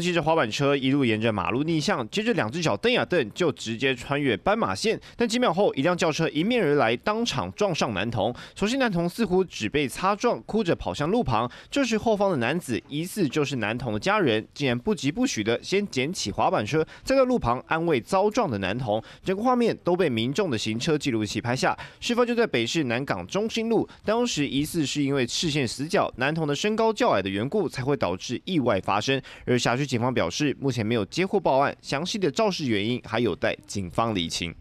骑着滑板车一路沿着马路逆向，接着两只脚蹬呀蹬，就直接穿越斑马线。但几秒后，一辆轿车迎面而来，当场撞上男童。所幸男童似乎只被擦撞，哭着跑向路旁。这时后方的男子，疑似就是男童的家人，竟然不疾不徐的先捡起滑板车，再在路旁安慰遭撞的男童。整个画面都被民众的行车记录器拍下。事发就在北市南港中心路，当时疑似是因为视线死角、男童的身高较矮的缘故，才会导致意外发生。而辖区。警方表示，目前没有接获报案，详细的肇事原因还有待警方厘清。